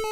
you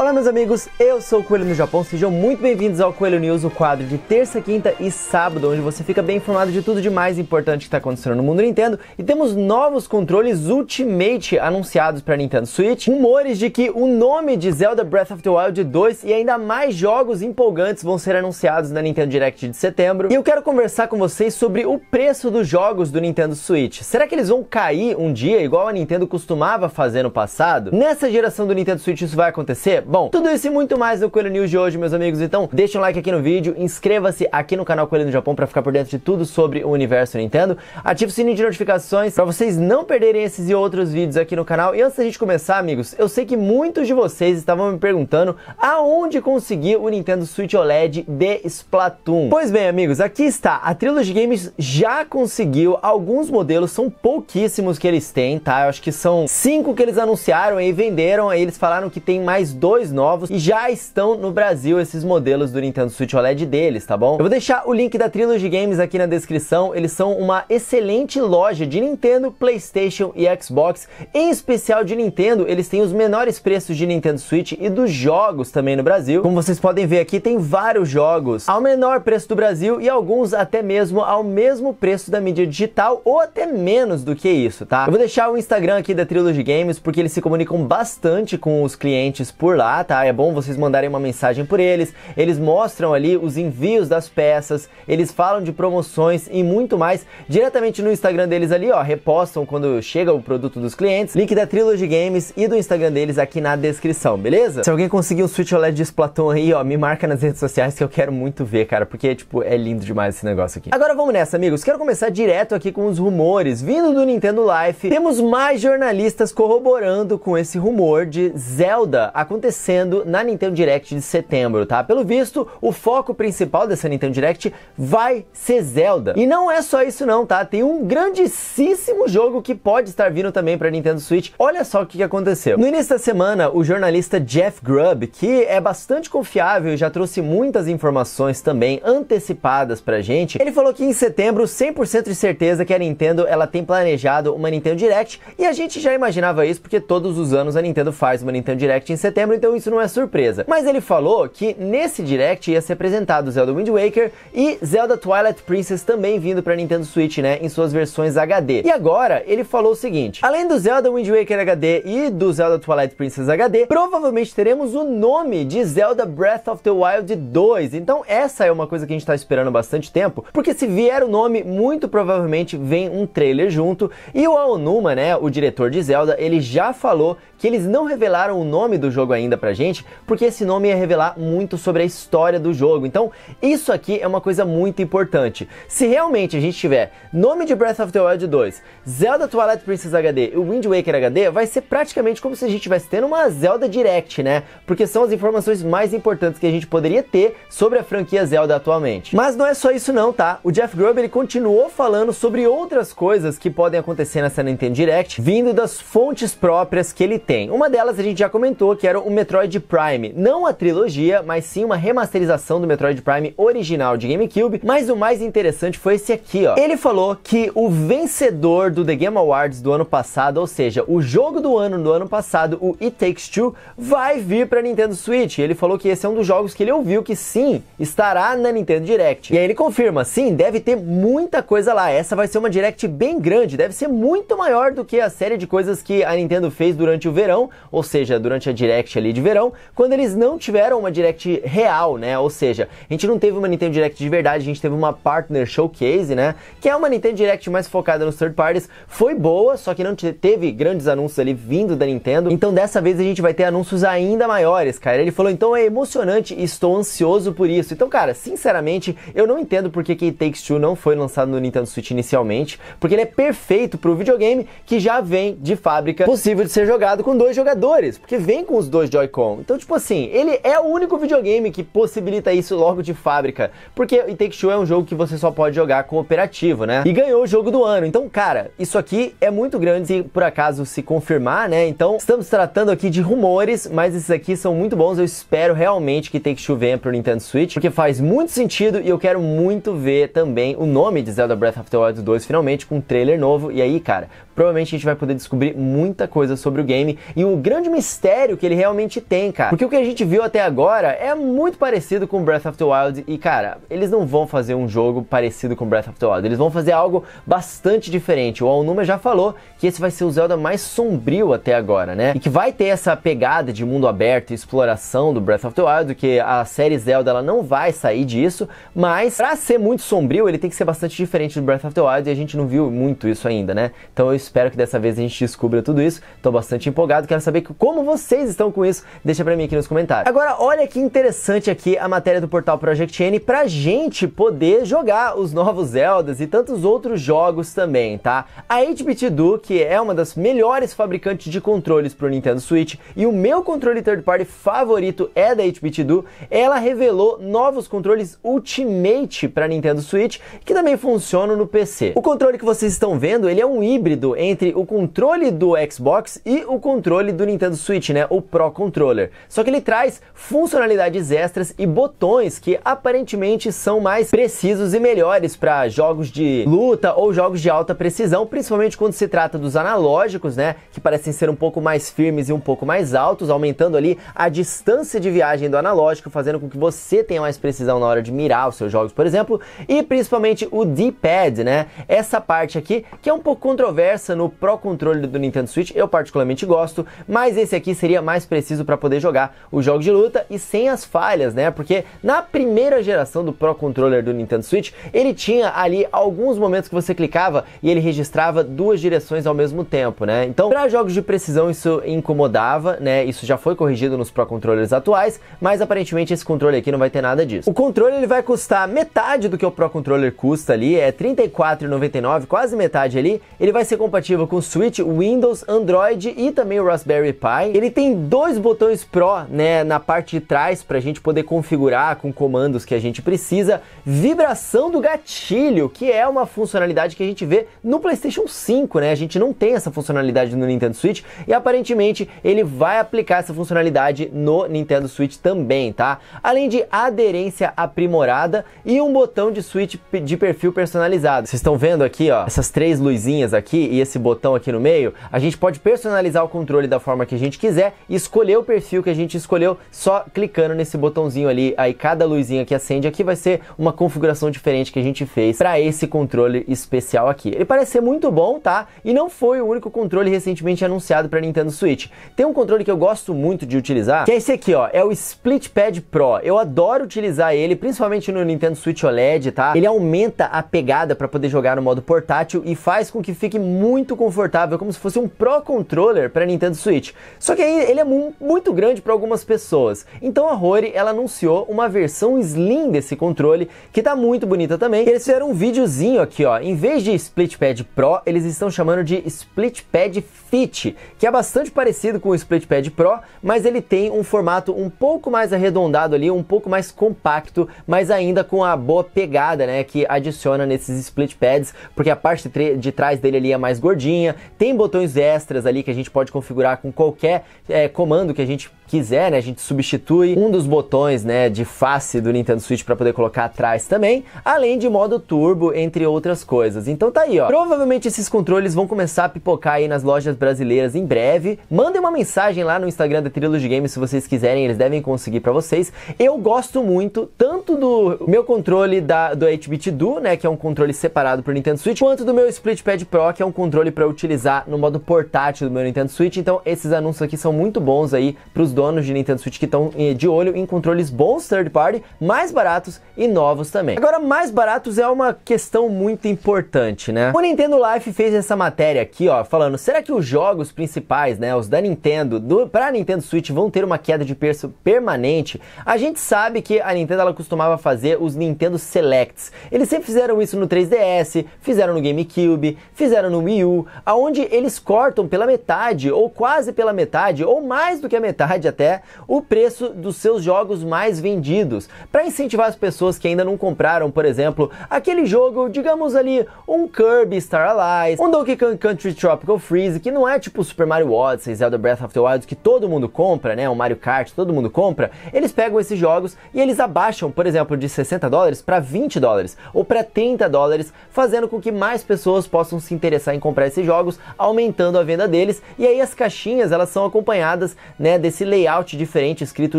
Olá meus amigos, eu sou o Coelho no Japão, sejam muito bem-vindos ao Coelho News, o quadro de terça, quinta e sábado, onde você fica bem informado de tudo de mais importante que está acontecendo no mundo Nintendo. E temos novos controles Ultimate anunciados para Nintendo Switch, rumores de que o nome de Zelda Breath of the Wild 2 e ainda mais jogos empolgantes vão ser anunciados na Nintendo Direct de setembro. E eu quero conversar com vocês sobre o preço dos jogos do Nintendo Switch. Será que eles vão cair um dia, igual a Nintendo costumava fazer no passado? Nessa geração do Nintendo Switch isso vai acontecer? Bom, tudo isso e muito mais no Coelho News de hoje, meus amigos. Então, deixa um like aqui no vídeo, inscreva-se aqui no canal Coelho do Japão para ficar por dentro de tudo sobre o universo Nintendo. Ative o sininho de notificações para vocês não perderem esses e outros vídeos aqui no canal. E antes da gente começar, amigos, eu sei que muitos de vocês estavam me perguntando aonde conseguir o Nintendo Switch OLED de Splatoon. Pois bem, amigos, aqui está. A Trilogy Games já conseguiu alguns modelos, são pouquíssimos que eles têm, tá? Eu acho que são cinco que eles anunciaram e venderam. Aí eles falaram que tem mais dois dois novos e já estão no Brasil esses modelos do Nintendo Switch OLED deles, tá bom? Eu vou deixar o link da Trilogy Games aqui na descrição, eles são uma excelente loja de Nintendo, Playstation e Xbox, em especial de Nintendo, eles têm os menores preços de Nintendo Switch e dos jogos também no Brasil. Como vocês podem ver aqui, tem vários jogos ao menor preço do Brasil e alguns até mesmo ao mesmo preço da mídia digital ou até menos do que isso, tá? Eu vou deixar o Instagram aqui da Trilogy Games porque eles se comunicam bastante com os clientes por lá lá, tá? É bom vocês mandarem uma mensagem por eles. Eles mostram ali os envios das peças, eles falam de promoções e muito mais diretamente no Instagram deles ali, ó. Repostam quando chega o produto dos clientes. Link da Trilogy Games e do Instagram deles aqui na descrição, beleza? Se alguém conseguir um Switch OLED de Splatoon aí, ó, me marca nas redes sociais que eu quero muito ver, cara, porque, tipo, é lindo demais esse negócio aqui. Agora vamos nessa, amigos. Quero começar direto aqui com os rumores vindo do Nintendo Life. Temos mais jornalistas corroborando com esse rumor de Zelda acontecendo acontecendo na Nintendo Direct de setembro, tá? Pelo visto, o foco principal dessa Nintendo Direct vai ser Zelda. E não é só isso não, tá? Tem um grandíssimo jogo que pode estar vindo também para Nintendo Switch. Olha só o que aconteceu. No início da semana, o jornalista Jeff Grubb, que é bastante confiável e já trouxe muitas informações também antecipadas pra gente, ele falou que em setembro, 100% de certeza que a Nintendo ela tem planejado uma Nintendo Direct, e a gente já imaginava isso porque todos os anos a Nintendo faz uma Nintendo Direct em setembro, então então isso não é surpresa. Mas ele falou que nesse direct ia ser apresentado Zelda Wind Waker e Zelda Twilight Princess também vindo para Nintendo Switch, né, em suas versões HD. E agora ele falou o seguinte: além do Zelda Wind Waker HD e do Zelda Twilight Princess HD, provavelmente teremos o nome de Zelda Breath of the Wild 2. Então essa é uma coisa que a gente está esperando bastante tempo, porque se vier o nome, muito provavelmente vem um trailer junto. E o Aonuma, né, o diretor de Zelda, ele já falou que eles não revelaram o nome do jogo ainda pra gente, porque esse nome ia revelar muito sobre a história do jogo. Então, isso aqui é uma coisa muito importante. Se realmente a gente tiver nome de Breath of the Wild 2, Zelda Twilight Princess HD e Wind Waker HD, vai ser praticamente como se a gente estivesse tendo uma Zelda Direct, né? Porque são as informações mais importantes que a gente poderia ter sobre a franquia Zelda atualmente. Mas não é só isso não, tá? O Jeff Grubb ele continuou falando sobre outras coisas que podem acontecer nessa Nintendo Direct, vindo das fontes próprias que ele tem. Uma delas a gente já comentou que era o Metroid Metroid Prime. Não a trilogia, mas sim uma remasterização do Metroid Prime original de GameCube. Mas o mais interessante foi esse aqui, ó. Ele falou que o vencedor do The Game Awards do ano passado, ou seja, o jogo do ano do ano passado, o It Takes Two, vai vir para Nintendo Switch. Ele falou que esse é um dos jogos que ele ouviu que sim, estará na Nintendo Direct. E aí ele confirma, sim, deve ter muita coisa lá. Essa vai ser uma Direct bem grande, deve ser muito maior do que a série de coisas que a Nintendo fez durante o verão, ou seja, durante a Direct ali de verão, quando eles não tiveram uma Direct real, né? Ou seja, a gente não teve uma Nintendo Direct de verdade, a gente teve uma Partner Showcase, né? Que é uma Nintendo Direct mais focada nos third parties. Foi boa, só que não teve grandes anúncios ali vindo da Nintendo. Então dessa vez a gente vai ter anúncios ainda maiores, cara. Ele falou, então é emocionante e estou ansioso por isso. Então, cara, sinceramente, eu não entendo porque que It Takes Two não foi lançado no Nintendo Switch inicialmente, porque ele é perfeito para o videogame que já vem de fábrica, possível de ser jogado com dois jogadores, porque vem com os dois Joy-Con. Então, tipo assim, ele é o único videogame que possibilita isso logo de fábrica, porque o Take Two é um jogo que você só pode jogar cooperativo, né? E ganhou o jogo do ano. Então, cara, isso aqui é muito grande se por acaso se confirmar, né? Então, estamos tratando aqui de rumores, mas esses aqui são muito bons. Eu espero realmente que Take Two venha pro Nintendo Switch, porque faz muito sentido e eu quero muito ver também o nome de Zelda Breath of the Wild 2 finalmente com um trailer novo. E aí, cara, provavelmente a gente vai poder descobrir muita coisa sobre o game e o grande mistério que ele realmente tem, cara. Porque o que a gente viu até agora é muito parecido com Breath of the Wild e, cara, eles não vão fazer um jogo parecido com Breath of the Wild, eles vão fazer algo bastante diferente. O Alnuma já falou que esse vai ser o Zelda mais sombrio até agora, né? E que vai ter essa pegada de mundo aberto e exploração do Breath of the Wild, que a série Zelda ela não vai sair disso, mas para ser muito sombrio, ele tem que ser bastante diferente do Breath of the Wild e a gente não viu muito isso ainda, né? Então eu espero que dessa vez a gente descubra tudo isso. Tô bastante empolgado, quero saber como vocês estão com isso. Deixa pra mim aqui nos comentários. Agora, olha que interessante aqui a matéria do portal Project N pra gente poder jogar os novos Zeldas e tantos outros jogos também, tá? A HBT Duke que é uma das melhores fabricantes de controles pro Nintendo Switch e o meu controle third party favorito é da HBT Duke ela revelou novos controles Ultimate para Nintendo Switch que também funcionam no PC. O controle que vocês estão vendo, ele é um híbrido entre o controle do Xbox e o controle do Nintendo Switch, né, o Pro Controller. Só que ele traz funcionalidades extras e botões que aparentemente são mais precisos e melhores para jogos de luta ou jogos de alta precisão, principalmente quando se trata dos analógicos, né, que parecem ser um pouco mais firmes e um pouco mais altos, aumentando ali a distância de viagem do analógico, fazendo com que você tenha mais precisão na hora de mirar os seus jogos, por exemplo, e principalmente o D-pad, né? Essa parte aqui que é um pouco controversa peça no Pro Controller do Nintendo Switch, eu particularmente gosto, mas esse aqui seria mais preciso para poder jogar os jogos de luta e sem as falhas, né? Porque na primeira geração do Pro Controller do Nintendo Switch, ele tinha ali alguns momentos que você clicava e ele registrava duas direções ao mesmo tempo, né? Então, para jogos de precisão isso incomodava, né? Isso já foi corrigido nos Pro Controllers atuais, mas aparentemente esse controle aqui não vai ter nada disso. O controle ele vai custar metade do que o Pro Controller custa ali, é R$ 34,99, quase metade ali. Ele vai ser compatível com Switch, Windows, Android e também o Raspberry Pi. Ele tem dois botões Pro, né, na parte de trás para a gente poder configurar com comandos que a gente precisa. Vibração do gatilho, que é uma funcionalidade que a gente vê no PlayStation 5, né? A gente não tem essa funcionalidade no Nintendo Switch e aparentemente ele vai aplicar essa funcionalidade no Nintendo Switch também, tá? Além de aderência aprimorada e um botão de Switch de perfil personalizado. Vocês estão vendo aqui, ó, essas três luzinhas aqui e esse botão aqui no meio, a gente pode personalizar o controle da forma que a gente quiser e escolher o perfil que a gente escolheu só clicando nesse botãozinho ali, aí cada luzinha que acende aqui vai ser uma configuração diferente que a gente fez para esse controle especial aqui. Ele parece ser muito bom, tá? E não foi o único controle recentemente anunciado para Nintendo Switch. Tem um controle que eu gosto muito de utilizar, que é esse aqui, ó, é o Split Pad Pro. Eu adoro utilizar ele, principalmente no Nintendo Switch OLED, tá? Ele aumenta a pegada para poder jogar no modo portátil e faz com que fique muito muito confortável, como se fosse um Pro Controller para Nintendo Switch. Só que aí ele é mu muito grande para algumas pessoas. Então a Rory ela anunciou uma versão slim desse controle que tá muito bonita também. eles fizeram um videozinho aqui, ó. Em vez de Split Pad Pro, eles estão chamando de Split Pad Fit, que é bastante parecido com o Split Pad Pro, mas ele tem um formato um pouco mais arredondado ali, um pouco mais compacto, mas ainda com a boa pegada, né, que adiciona nesses Split Pads, porque a parte de trás dele ali é mais gordinha, tem botões extras ali que a gente pode configurar com qualquer é, comando que a gente quiser, né? A gente substitui um dos botões, né, de face do Nintendo Switch para poder colocar atrás também, além de modo turbo, entre outras coisas. Então tá aí, ó. Provavelmente esses controles vão começar a pipocar aí nas lojas brasileiras em breve. Mandem uma mensagem lá no Instagram da Trilogy Games se vocês quiserem, eles devem conseguir para vocês. Eu gosto muito tanto do meu controle da do 8-bit Duo, né, que é um controle separado pro Nintendo Switch, quanto do meu Split Pad Pro, que é um controle controle para utilizar no modo portátil do meu Nintendo Switch. Então esses anúncios aqui são muito bons aí para os donos de Nintendo Switch que estão eh, de olho em controles bons third party, mais baratos e novos também. Agora mais baratos é uma questão muito importante, né? O Nintendo Life fez essa matéria aqui, ó, falando: será que os jogos principais, né, os da Nintendo, do, pra Nintendo Switch, vão ter uma queda de preço permanente? A gente sabe que a Nintendo ela costumava fazer os Nintendo Selects. Eles sempre fizeram isso no 3DS, fizeram no GameCube, fizeram no Wii review, aonde eles cortam pela metade ou quase pela metade ou mais do que a metade até o preço dos seus jogos mais vendidos, para incentivar as pessoas que ainda não compraram, por exemplo, aquele jogo, digamos ali, um Kirby Star Allies, um Donkey Kong Country Tropical Freeze, que não é tipo Super Mario Odyssey, Zelda Breath of the Wild que todo mundo compra, né, o Mario Kart, todo mundo compra, eles pegam esses jogos e eles abaixam, por exemplo, de 60 dólares para 20 dólares ou para 30 dólares, fazendo com que mais pessoas possam se interessar em comprar comprar esses jogos, aumentando a venda deles. E aí as caixinhas elas são acompanhadas né, desse layout diferente escrito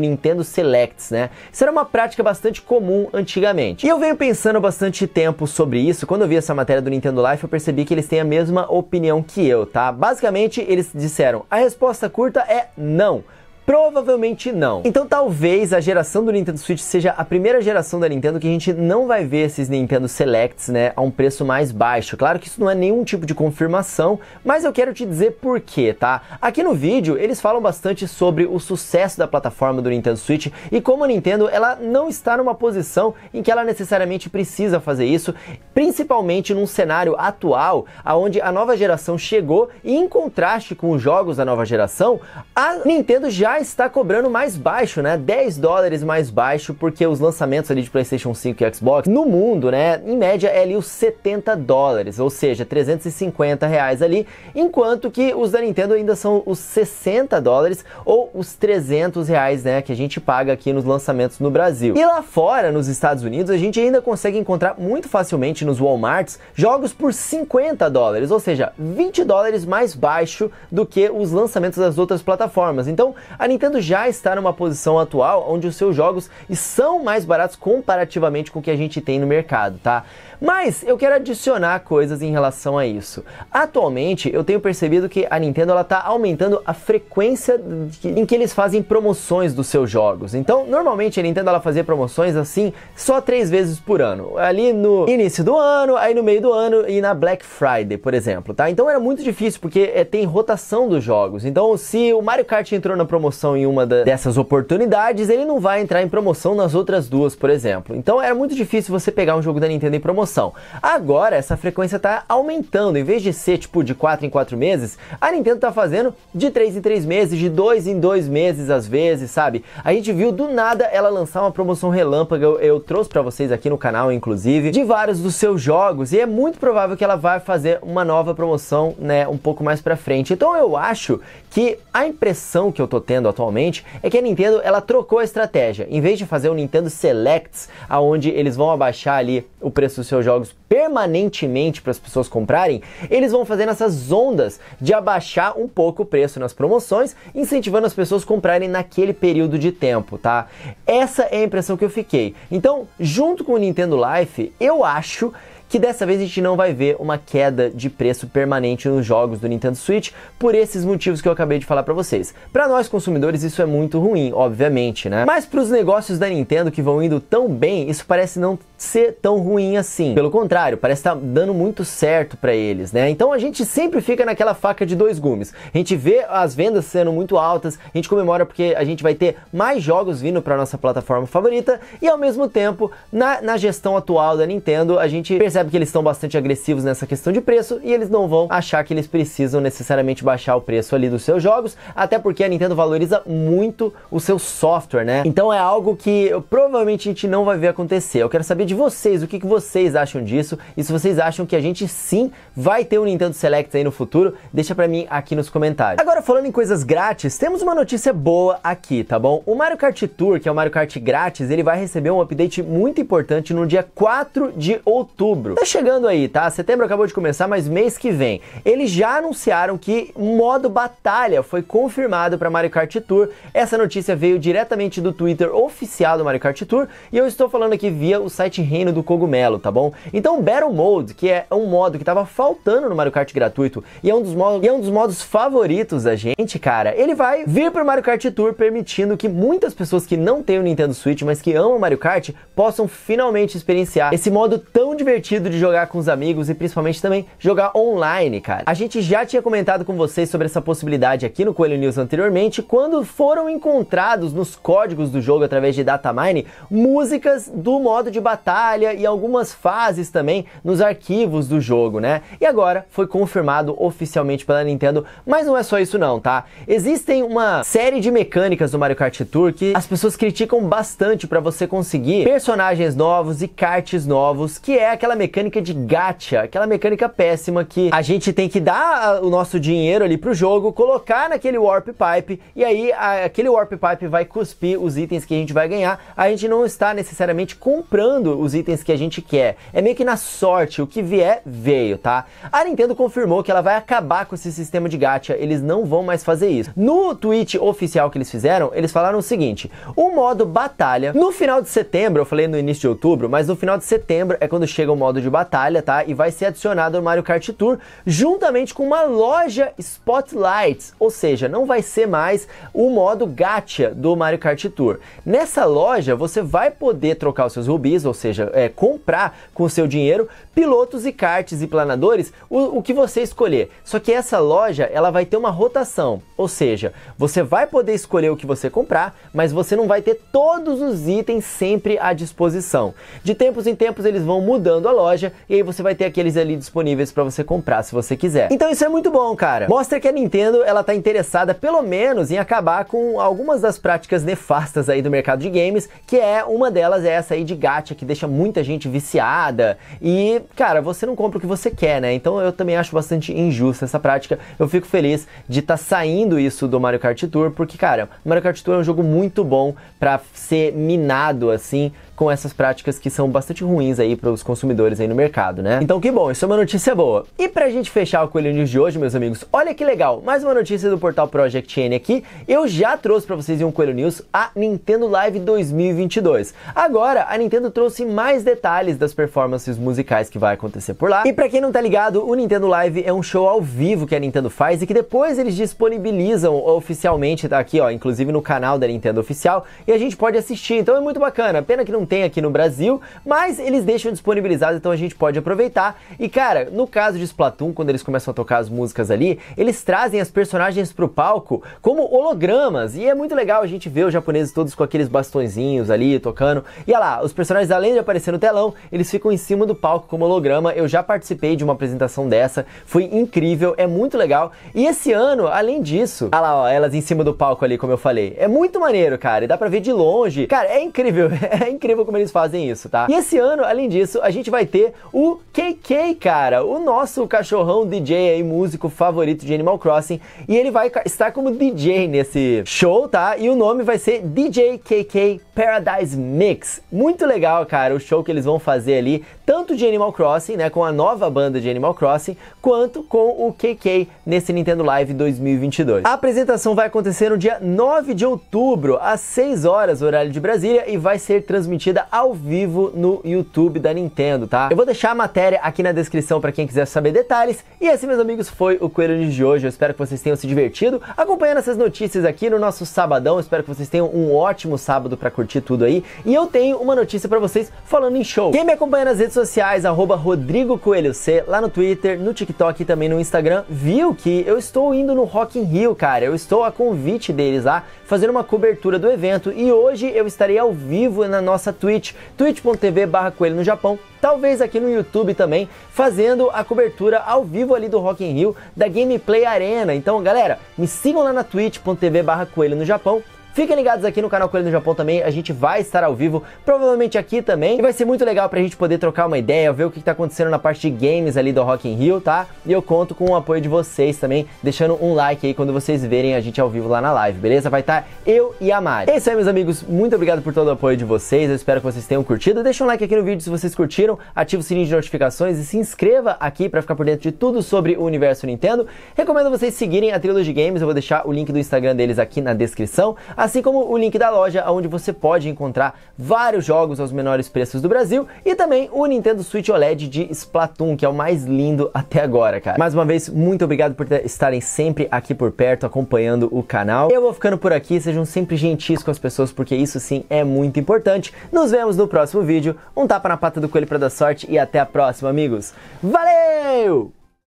Nintendo Selects, né? Isso era uma prática bastante comum antigamente. E eu venho pensando bastante tempo sobre isso. Quando eu vi essa matéria do Nintendo Life, eu percebi que eles têm a mesma opinião que eu, tá? Basicamente, eles disseram: a resposta curta é não. Provavelmente não. Então talvez a geração do Nintendo Switch seja a primeira geração da Nintendo que a gente não vai ver esses Nintendo Selects, né, a um preço mais baixo. Claro que isso não é nenhum tipo de confirmação, mas eu quero te dizer por quê, tá? Aqui no vídeo eles falam bastante sobre o sucesso da plataforma do Nintendo Switch e como a Nintendo ela não está numa posição em que ela necessariamente precisa fazer isso, principalmente num cenário atual aonde a nova geração chegou e em contraste com os jogos da nova geração, a Nintendo já está cobrando mais baixo, né? 10 dólares mais baixo, porque os lançamentos ali de PlayStation 5 e Xbox no mundo, né? Em média é ali os 70 dólares, ou seja, 350 reais ali, enquanto que os da Nintendo ainda são os 60 dólares ou os 300 reais, né? Que a gente paga aqui nos lançamentos no Brasil. E lá fora, nos Estados Unidos, a gente ainda consegue encontrar muito facilmente nos Walmarts jogos por 50 dólares, ou seja, 20 dólares mais baixo do que os lançamentos das outras plataformas. Então, a Nintendo já está numa posição atual onde os seus jogos são mais baratos comparativamente com o que a gente tem no mercado, tá? Mas eu quero adicionar coisas em relação a isso. Atualmente, eu tenho percebido que a Nintendo ela tá aumentando a frequência em que eles fazem promoções dos seus jogos. Então, normalmente a Nintendo ela fazia promoções assim só três vezes por ano. Ali no início do ano, aí no meio do ano e na Black Friday, por exemplo, tá? Então era muito difícil porque é, tem rotação dos jogos. Então, se o Mario Kart entrou na promoção em uma da, dessas oportunidades, ele não vai entrar em promoção nas outras duas, por exemplo. Então era é muito difícil você pegar um jogo da Nintendo em promoção promoção. Agora essa frequência está aumentando, em vez de ser tipo de 4 em 4 meses, a Nintendo está fazendo de 3 em 3 meses, de 2 em 2 meses às vezes, sabe? A gente viu do nada ela lançar uma promoção relâmpago, eu, eu trouxe para vocês aqui no canal inclusive, de vários dos seus jogos e é muito provável que ela vai fazer uma nova promoção, né, um pouco mais para frente. Então eu acho que a impressão que eu tô tendo atualmente é que a Nintendo ela trocou a estratégia. Em vez de fazer o um Nintendo Selects, aonde eles vão abaixar ali o preço do seu seus jogos permanentemente para as pessoas comprarem, eles vão fazendo essas ondas de abaixar um pouco o preço nas promoções, incentivando as pessoas a comprarem naquele período de tempo, tá? Essa é a impressão que eu fiquei. Então, junto com o Nintendo Life, eu acho que dessa vez a gente não vai ver uma queda de preço permanente nos jogos do Nintendo Switch por esses motivos que eu acabei de falar para vocês. Para nós consumidores isso é muito ruim, obviamente, né? Mas para os negócios da Nintendo que vão indo tão bem, isso parece não ser tão ruim assim. Pelo contrário, parece estar tá dando muito certo para eles, né? Então a gente sempre fica naquela faca de dois gumes. A gente vê as vendas sendo muito altas, a gente comemora porque a gente vai ter mais jogos vindo para nossa plataforma favorita e ao mesmo tempo, na, na gestão atual da Nintendo, a gente percebe percebe que eles estão bastante agressivos nessa questão de preço e eles não vão achar que eles precisam necessariamente baixar o preço ali dos seus jogos, até porque a Nintendo valoriza muito o seu software, né? Então é algo que provavelmente a gente não vai ver acontecer. Eu quero saber de vocês, o que, que vocês acham disso e se vocês acham que a gente sim vai ter um Nintendo Select aí no futuro, deixa pra mim aqui nos comentários. Agora falando em coisas grátis, temos uma notícia boa aqui, tá bom? O Mario Kart Tour, que é o Mario Kart grátis, ele vai receber um update muito importante no dia 4 de outubro setembro. Tá chegando aí, tá? Setembro acabou de começar, mas mês que vem. Eles já anunciaram que modo batalha foi confirmado para Mario Kart Tour. Essa notícia veio diretamente do Twitter oficial do Mario Kart Tour e eu estou falando aqui via o site Reino do Cogumelo, tá bom? Então, Battle Mode, que é um modo que tava faltando no Mario Kart gratuito e é um dos modos, é um dos modos favoritos da gente, cara, ele vai vir pro Mario Kart Tour permitindo que muitas pessoas que não têm o Nintendo Switch, mas que amam Mario Kart, possam finalmente experienciar esse modo tão divertido de jogar com os amigos e principalmente também jogar online, cara. A gente já tinha comentado com vocês sobre essa possibilidade aqui no Coelho News anteriormente, quando foram encontrados nos códigos do jogo através de datamine músicas do modo de batalha e algumas fases também nos arquivos do jogo, né? E agora foi confirmado oficialmente pela Nintendo, mas não é só isso não, tá? Existem uma série de mecânicas do Mario Kart Tour que as pessoas criticam bastante para você conseguir personagens novos e karts novos, que é aquela mecânica mecânica de gacha, aquela mecânica péssima que a gente tem que dar ah, o nosso dinheiro ali pro jogo, colocar naquele Warp Pipe e aí a, aquele Warp Pipe vai cuspir os itens que a gente vai ganhar. A gente não está necessariamente comprando os itens que a gente quer. É meio que na sorte, o que vier, veio, tá? A Nintendo confirmou que ela vai acabar com esse sistema de gacha, eles não vão mais fazer isso. No tweet oficial que eles fizeram, eles falaram o seguinte: o modo batalha, no final de setembro, eu falei no início de outubro, mas no final de setembro é quando chega o modo modo de batalha, tá? E vai ser adicionado no Mario Kart Tour, juntamente com uma loja Spotlight, ou seja, não vai ser mais o modo gacha do Mario Kart Tour. Nessa loja, você vai poder trocar os seus rubis, ou seja, é, comprar com o seu dinheiro pilotos e karts e planadores, o, o que você escolher. Só que essa loja, ela vai ter uma rotação, ou seja, você vai poder escolher o que você comprar, mas você não vai ter todos os itens sempre à disposição. De tempos em tempos eles vão mudando a loja e aí você vai ter aqueles ali disponíveis para você comprar se você quiser. Então isso é muito bom, cara. Mostra que a Nintendo ela tá interessada pelo menos em acabar com algumas das práticas nefastas aí do mercado de games, que é uma delas é essa aí de gacha que deixa muita gente viciada e cara, você não compra o que você quer, né? Então eu também acho bastante injusta essa prática. Eu fico feliz de estar tá saindo isso do Mario Kart Tour, porque, cara, Mario Kart Tour é um jogo muito bom para ser minado assim com essas práticas que são bastante ruins aí para os consumidores aí no mercado, né? Então que bom, isso é uma notícia boa. E pra gente fechar o Coelho News de hoje, meus amigos, olha que legal, mais uma notícia do portal Project N aqui. Eu já trouxe para vocês em um Coelho News a Nintendo Live 2022. Agora, a Nintendo trouxe mais detalhes das performances musicais que vai acontecer por lá. E para quem não tá ligado, o Nintendo Live é um show ao vivo que a Nintendo faz e que depois eles disponibilizam oficialmente, tá aqui, ó, inclusive no canal da Nintendo oficial, e a gente pode assistir. Então é muito bacana. Pena que não tem aqui no Brasil, mas eles deixam disponibilizado, então a gente pode aproveitar. E cara, no caso de Splatoon, quando eles começam a tocar as músicas ali, eles trazem as personagens pro palco como hologramas, e é muito legal a gente ver os japoneses todos com aqueles bastõezinhos ali tocando. E olha lá, os personagens além de aparecer no telão, eles ficam em cima do palco como holograma. Eu já participei de uma apresentação dessa, foi incrível, é muito legal. E esse ano, além disso, olha lá, ó, elas em cima do palco ali, como eu falei. É muito maneiro, cara, e dá pra ver de longe. Cara, é incrível, é incrível incrível como eles fazem isso, tá? E esse ano, além disso, a gente vai ter o KK, cara, o nosso cachorrão DJ aí, músico favorito de Animal Crossing, e ele vai estar como DJ nesse show, tá? E o nome vai ser DJ KK Paradise Mix. Muito legal, cara, o show que eles vão fazer ali, tanto de Animal Crossing, né, com a nova banda de Animal Crossing, quanto com o KK nesse Nintendo Live 2022. A apresentação vai acontecer no dia 9 de outubro, às 6 horas, horário de Brasília, e vai ser transmitida ao vivo no YouTube da Nintendo, tá? Eu vou deixar a matéria aqui na descrição para quem quiser saber detalhes. E esse, assim, meus amigos, foi o Coelho News de hoje. Eu espero que vocês tenham se divertido acompanhando essas notícias aqui no nosso sabadão. Eu espero que vocês tenham um ótimo sábado para curtir curtir tudo aí. E eu tenho uma notícia para vocês falando em show. Quem me acompanha nas redes sociais, arroba Rodrigo Coelho C, lá no Twitter, no TikTok e também no Instagram, viu que eu estou indo no Rock in Rio, cara. Eu estou a convite deles lá, fazendo uma cobertura do evento e hoje eu estarei ao vivo na nossa Twitch, twitch.tv barra Coelho no Japão, talvez aqui no YouTube também, fazendo a cobertura ao vivo ali do Rock in Rio da Gameplay Arena. Então, galera, me sigam lá na twitch.tv barra Coelho no Japão Fiquem ligados aqui no canal Coelho no Japão também, a gente vai estar ao vivo, provavelmente aqui também, e vai ser muito legal pra gente poder trocar uma ideia, ver o que tá acontecendo na parte de games ali do Rock in Rio, tá? E eu conto com o apoio de vocês também, deixando um like aí quando vocês verem a gente ao vivo lá na live, beleza? Vai estar tá eu e a Mari. É isso aí, meus amigos, muito obrigado por todo o apoio de vocês, eu espero que vocês tenham curtido, deixa um like aqui no vídeo se vocês curtiram, ativa o sininho de notificações e se inscreva aqui pra ficar por dentro de tudo sobre o universo Nintendo. Recomendo vocês seguirem a Trilogy Games, eu vou deixar o link do Instagram deles aqui na descrição, assim como o link da loja onde você pode encontrar vários jogos aos menores preços do Brasil e também o Nintendo Switch OLED de Splatoon, que é o mais lindo até agora, cara. Mais uma vez, muito obrigado por estarem sempre aqui por perto acompanhando o canal. Eu vou ficando por aqui, sejam sempre gentis com as pessoas porque isso sim é muito importante. Nos vemos no próximo vídeo. Um tapa na pata do coelho para dar sorte e até a próxima, amigos. Valeu!